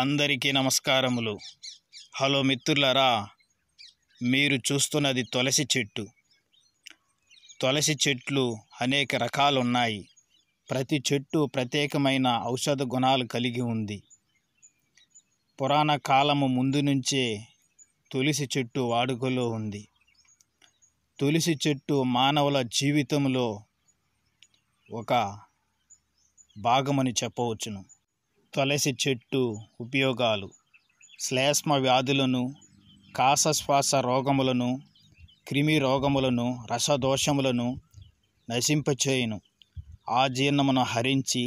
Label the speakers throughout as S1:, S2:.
S1: అందరికీ నమస్కారములు హలో మిత్రులారా మీరు చూస్తున్నది తులసి చెట్టు తులసి చెట్లు అనేక రకాలు ఉన్నాయి ప్రతి చెట్టు ప్రత్యేకమైన ఔషధ గుణాలు కలిగి ఉంది పురాణ కాలము ముందు నుంచే తులసి చెట్టు వాడుకలో ఉంది తులసి చెట్టు మానవుల జీవితంలో ఒక భాగమని చెప్పవచ్చును తులసి చెట్టు ఉపయోగాలు శ్లేష్మ వ్యాధులను కాసశ్వాస రోగములను క్రిమి రోగములను రసదోషములను నశింపచేయును ఆజీర్ణమును హరించి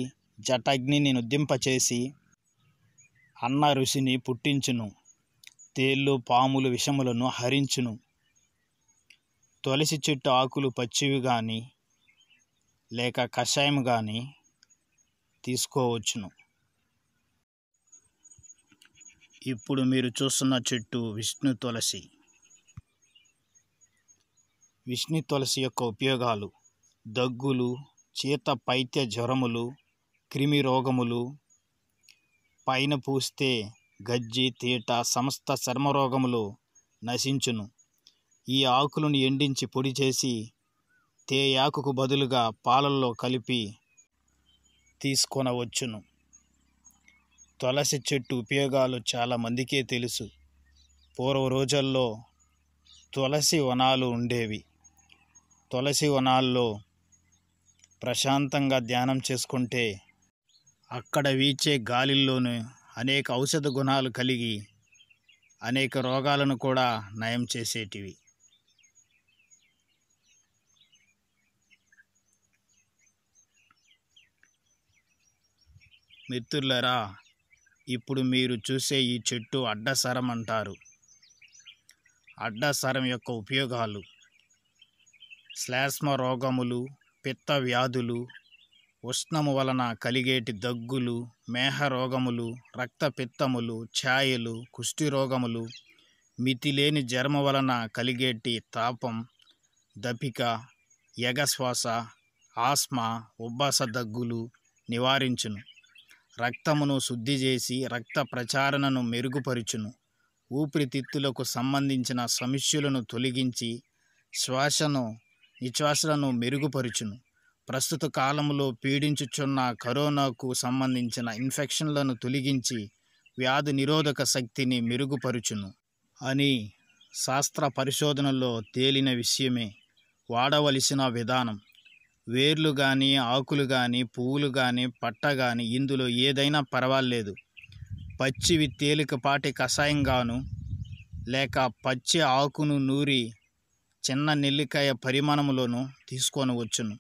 S1: జటగ్నిని నుద్దింపచేసి అన్న ఋషిని పుట్టించును తేళ్ళు పాములు విషములను హరించును తులసి చెట్టు ఆకులు పచ్చివి కానీ లేక కషాయం కానీ తీసుకోవచ్చును ఇప్పుడు మీరు చూస్తున్న చెట్టు విష్ణు తులసి విష్ణు తులసి యొక్క ఉపయోగాలు దగ్గులు చేత పైత్య జ్వరములు క్రిమి రోగములు పైన పూస్తే గజ్జి తీట సమస్త చర్మరోగములు నశించును ఈ ఆకులను ఎండించి పొడి చేసి తేయాకుకు బదులుగా పాలల్లో కలిపి తీసుకొనవచ్చును తులసి చెట్టు ఉపయోగాలు చాలామందికే తెలుసు పూర్వ రోజుల్లో తులసి వనాలు ఉండేవి తులసి వనాల్లో ప్రశాంతంగా ధ్యానం చేసుకుంటే అక్కడ వీచే గాలిల్లోనూ అనేక ఔషధ గుణాలు కలిగి అనేక రోగాలను కూడా నయం చేసేటివి మిత్రులరా ఇప్పుడు మీరు చూసే ఈ చెట్టు అడ్డసరం అంటారు అడ్డసరం యొక్క ఉపయోగాలు శ్లాస్మ రోగములు పిత్త వ్యాధులు ఉష్ణము వలన కలిగేటి దగ్గులు మేహ రోగములు రక్తపిత్తములు ఛాయలు కుష్టి రోగములు మితిలేని జర్మ వలన కలిగేటి తాపం దపిక ఎగశ్వాస ఆస్మా ఉబ్బాస దగ్గులు నివారించును రక్తమును శుద్ధి చేసి రక్త ప్రచారణను మెరుగుపరుచును ఊపిరితిత్తులకు సంబంధించిన సమస్యలను తొలగించి శ్వాసను నిశ్వాసలను మెరుగుపరుచును ప్రస్తుత కాలంలో పీడించుచున్న కరోనాకు సంబంధించిన ఇన్ఫెక్షన్లను తొలగించి వ్యాధి నిరోధక శక్తిని మెరుగుపరుచును అని శాస్త్ర పరిశోధనలో తేలిన విషయమే వాడవలసిన విధానం వేర్లు కానీ ఆకులు కానీ పువ్వులు కానీ పట్ట కానీ ఇందులో ఏదైనా పర్వాలేదు పచ్చివి తేలికపాటి కషాయంగాను లేక పచ్చి ఆకును నూరి చిన్న నెల్లికాయ పరిమాణంలోనూ తీసుకొనవచ్చును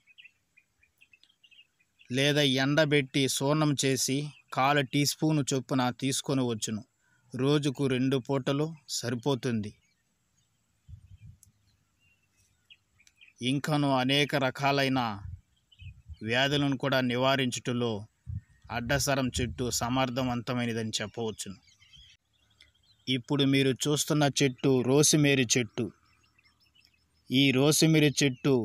S1: లేదా ఎండబెట్టి సూర్ణం చేసి కాల టీ స్పూను చొప్పున తీసుకొని వచ్చును రోజుకు రెండు పూటలు సరిపోతుంది ఇంకనూ అనేక రకాలైన వ్యాధులను కూడా నివారించుటలో అడ్డసరం చెట్టు సమర్థవంతమైనదని చెప్పవచ్చును ఇప్పుడు మీరు చూస్తున్న చెట్టు రోసిమేరి చెట్టు ఈ రోసిమేరి చెట్టు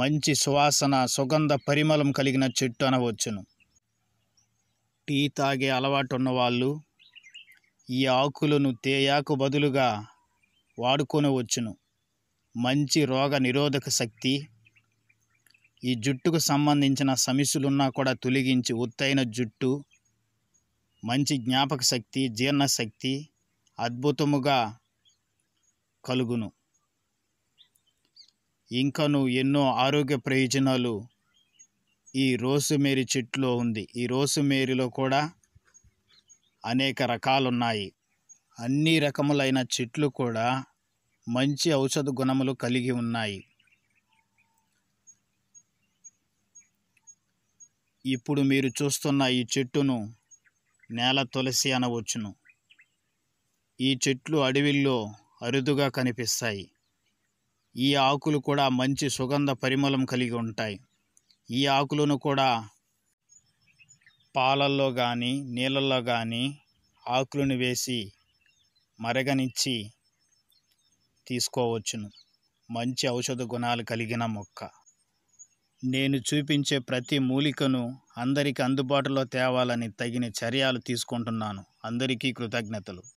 S1: మంచి సువాసన సుగంధ పరిమళం కలిగిన చెట్టు అనవచ్చును టీ తాగే అలవాటు ఉన్నవాళ్ళు ఈ ఆకులను తేయాకు బదులుగా వాడుకొని వచ్చును మంచి రోగ నిరోధక శక్తి ఈ జుట్టుకు సంబంధించిన సమస్యలున్నా కూడా తొలగించి ఉత్తైన జుట్టు మంచి జ్ఞాపక శక్తి జీర్ణశక్తి అద్భుతముగా కలుగును ఇంకను ఎన్నో ఆరోగ్య ప్రయోజనాలు ఈ రోసుమేరి చెట్టులో ఉంది ఈ రోసుమేరిలో కూడా అనేక రకాలున్నాయి అన్ని రకములైన చెట్లు కూడా మంచి ఔషధ గుణములు కలిగి ఉన్నాయి ఇప్పుడు మీరు చూస్తున్న ఈ చెట్టును నేల తులసి అనవచ్చును ఈ చెట్లు అడవిల్లో అరుదుగా కనిపిస్తాయి ఈ ఆకులు కూడా మంచి సుగంధ పరిమళం కలిగి ఉంటాయి ఈ ఆకులను కూడా పాలల్లో కానీ నీళ్ళల్లో కానీ ఆకులను వేసి మరగనిచ్చి తీసుకోవచ్చును మంచి ఔషధ గుణాలు కలిగిన మొక్క నేను చూపించే ప్రతి మూలికను అందరికి అందుబాటులో తేవాలని తగిన చర్యలు తీసుకుంటున్నాను అందరికీ కృతజ్ఞతలు